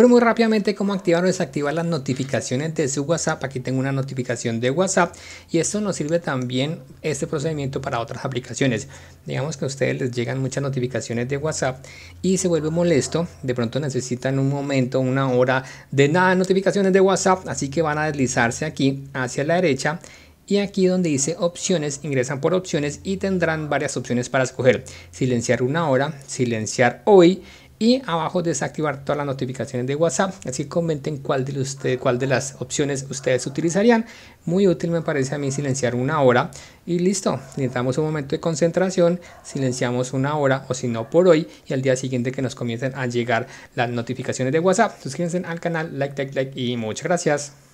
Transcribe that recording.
Pero muy rápidamente, cómo activar o desactivar las notificaciones de su WhatsApp. Aquí tengo una notificación de WhatsApp y esto nos sirve también este procedimiento para otras aplicaciones. Digamos que a ustedes les llegan muchas notificaciones de WhatsApp y se vuelve molesto. De pronto necesitan un momento, una hora de nada notificaciones de WhatsApp, así que van a deslizarse aquí hacia la derecha y aquí donde dice opciones ingresan por opciones y tendrán varias opciones para escoger silenciar una hora silenciar hoy y abajo desactivar todas las notificaciones de WhatsApp. Así comenten cuál de, usted, cuál de las opciones ustedes utilizarían. Muy útil me parece a mí silenciar una hora y listo. Necesitamos un momento de concentración, silenciamos una hora o si no por hoy y al día siguiente que nos comiencen a llegar las notificaciones de WhatsApp. Suscríbanse al canal, like, like, like y muchas gracias.